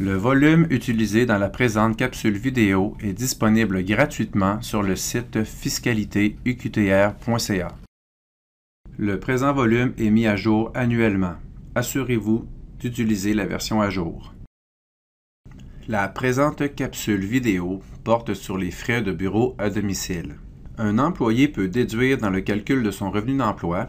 Le volume utilisé dans la présente capsule vidéo est disponible gratuitement sur le site fiscalitéuqtr.ca. Le présent volume est mis à jour annuellement. Assurez-vous d'utiliser la version à jour. La présente capsule vidéo porte sur les frais de bureau à domicile. Un employé peut déduire dans le calcul de son revenu d'emploi,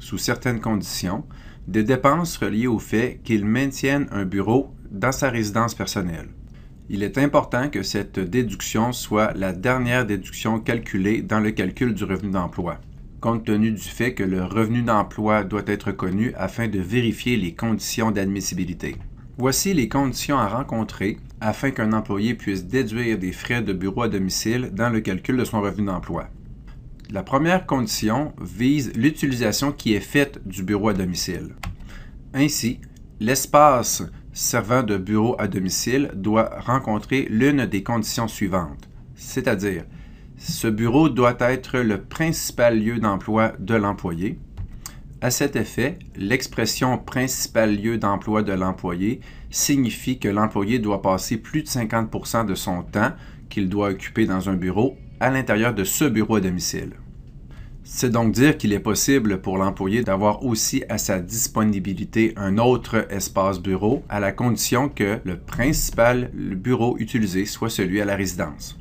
sous certaines conditions, des dépenses reliées au fait qu'il maintienne un bureau dans sa résidence personnelle. Il est important que cette déduction soit la dernière déduction calculée dans le calcul du revenu d'emploi, compte tenu du fait que le revenu d'emploi doit être connu afin de vérifier les conditions d'admissibilité. Voici les conditions à rencontrer afin qu'un employé puisse déduire des frais de bureau à domicile dans le calcul de son revenu d'emploi. La première condition vise l'utilisation qui est faite du bureau à domicile. Ainsi, l'espace servant de bureau à domicile doit rencontrer l'une des conditions suivantes, c'est-à-dire ce bureau doit être le principal lieu d'emploi de l'employé. À cet effet, l'expression principal lieu d'emploi de l'employé signifie que l'employé doit passer plus de 50 de son temps qu'il doit occuper dans un bureau à l'intérieur de ce bureau à domicile. C'est donc dire qu'il est possible pour l'employé d'avoir aussi à sa disponibilité un autre espace bureau à la condition que le principal bureau utilisé soit celui à la résidence.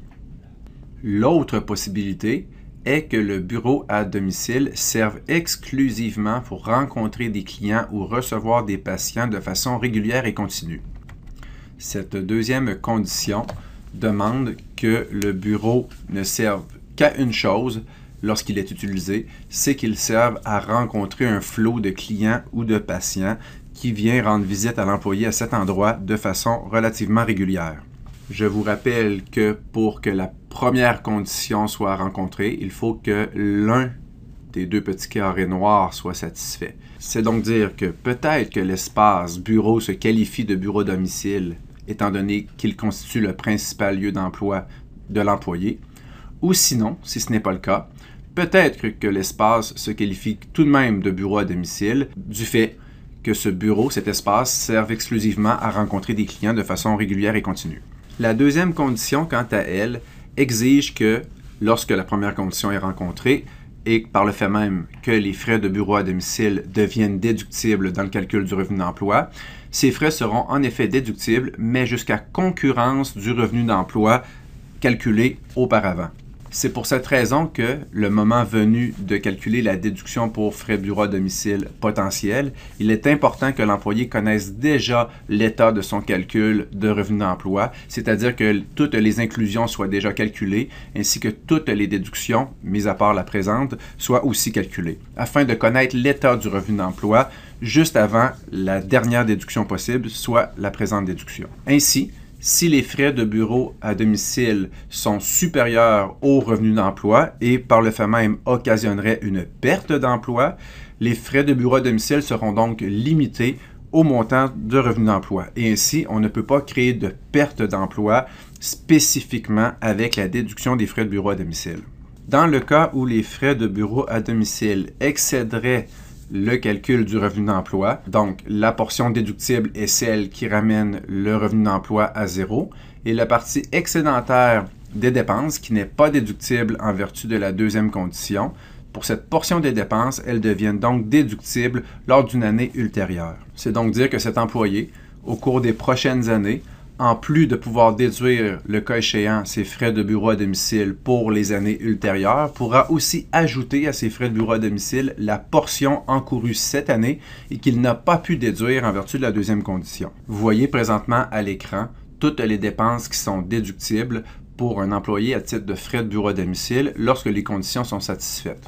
L'autre possibilité est que le bureau à domicile serve exclusivement pour rencontrer des clients ou recevoir des patients de façon régulière et continue. Cette deuxième condition demande que le bureau ne serve qu'à une chose, lorsqu'il est utilisé, c'est qu'il serve à rencontrer un flot de clients ou de patients qui vient rendre visite à l'employé à cet endroit de façon relativement régulière. Je vous rappelle que pour que la première condition soit rencontrée, il faut que l'un des deux petits carrés noirs soit satisfait. C'est donc dire que peut-être que l'espace bureau se qualifie de bureau domicile, étant donné qu'il constitue le principal lieu d'emploi de l'employé, ou sinon, si ce n'est pas le cas, peut-être que l'espace se qualifie tout de même de bureau à domicile du fait que ce bureau, cet espace, serve exclusivement à rencontrer des clients de façon régulière et continue. La deuxième condition, quant à elle, exige que, lorsque la première condition est rencontrée, et par le fait même que les frais de bureau à domicile deviennent déductibles dans le calcul du revenu d'emploi, ces frais seront en effet déductibles, mais jusqu'à concurrence du revenu d'emploi calculé auparavant. C'est pour cette raison que, le moment venu de calculer la déduction pour frais bureau à domicile potentiel, il est important que l'employé connaisse déjà l'état de son calcul de revenu d'emploi, c'est-à-dire que toutes les inclusions soient déjà calculées, ainsi que toutes les déductions, mises à part la présente, soient aussi calculées, afin de connaître l'état du revenu d'emploi juste avant la dernière déduction possible, soit la présente déduction. Ainsi, si les frais de bureau à domicile sont supérieurs aux revenus d'emploi et par le fait même occasionneraient une perte d'emploi, les frais de bureau à domicile seront donc limités au montant de revenus d'emploi. Et ainsi, on ne peut pas créer de perte d'emploi spécifiquement avec la déduction des frais de bureau à domicile. Dans le cas où les frais de bureau à domicile excéderaient le calcul du revenu d'emploi. Donc, la portion déductible est celle qui ramène le revenu d'emploi à zéro et la partie excédentaire des dépenses, qui n'est pas déductible en vertu de la deuxième condition, pour cette portion des dépenses, elle deviennent donc déductible lors d'une année ultérieure. C'est donc dire que cet employé, au cours des prochaines années, en plus de pouvoir déduire, le cas échéant, ses frais de bureau à domicile pour les années ultérieures, pourra aussi ajouter à ses frais de bureau à domicile la portion encourue cette année et qu'il n'a pas pu déduire en vertu de la deuxième condition. Vous voyez présentement à l'écran toutes les dépenses qui sont déductibles pour un employé à titre de frais de bureau à domicile lorsque les conditions sont satisfaites.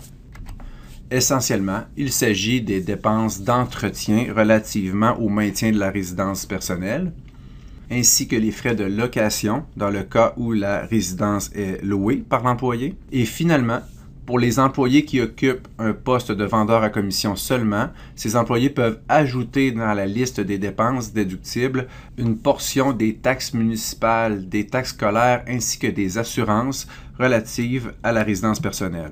Essentiellement, il s'agit des dépenses d'entretien relativement au maintien de la résidence personnelle, ainsi que les frais de location dans le cas où la résidence est louée par l'employé. Et finalement, pour les employés qui occupent un poste de vendeur à commission seulement, ces employés peuvent ajouter dans la liste des dépenses déductibles une portion des taxes municipales, des taxes scolaires ainsi que des assurances relatives à la résidence personnelle.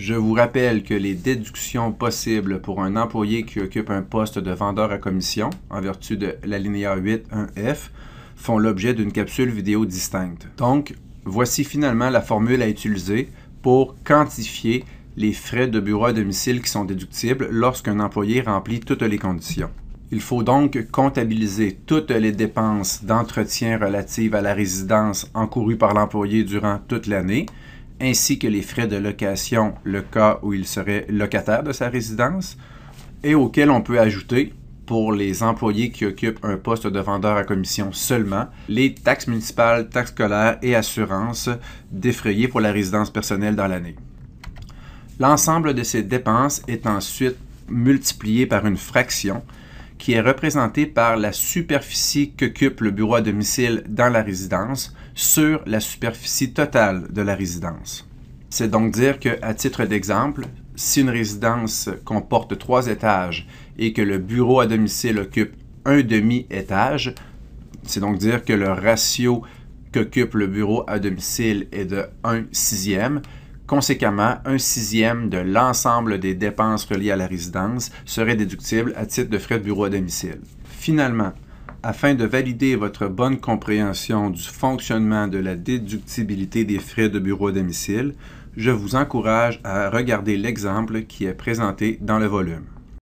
Je vous rappelle que les déductions possibles pour un employé qui occupe un poste de vendeur à commission, en vertu de l'alinéa 8.1f, font l'objet d'une capsule vidéo distincte. Donc, voici finalement la formule à utiliser pour quantifier les frais de bureau à domicile qui sont déductibles lorsqu'un employé remplit toutes les conditions. Il faut donc comptabiliser toutes les dépenses d'entretien relatives à la résidence encourues par l'employé durant toute l'année, ainsi que les frais de location, le cas où il serait locataire de sa résidence, et auxquels on peut ajouter, pour les employés qui occupent un poste de vendeur à commission seulement, les taxes municipales, taxes scolaires et assurances défrayées pour la résidence personnelle dans l'année. L'ensemble de ces dépenses est ensuite multiplié par une fraction qui est représentée par la superficie qu'occupe le bureau à domicile dans la résidence sur la superficie totale de la résidence. C'est donc dire que, à titre d'exemple, si une résidence comporte trois étages et que le bureau à domicile occupe un demi-étage, c'est donc dire que le ratio qu'occupe le bureau à domicile est de 1 sixième. Conséquemment, un sixième de l'ensemble des dépenses reliées à la résidence serait déductible à titre de frais de bureau à domicile. Finalement, afin de valider votre bonne compréhension du fonctionnement de la déductibilité des frais de bureau à domicile, je vous encourage à regarder l'exemple qui est présenté dans le volume.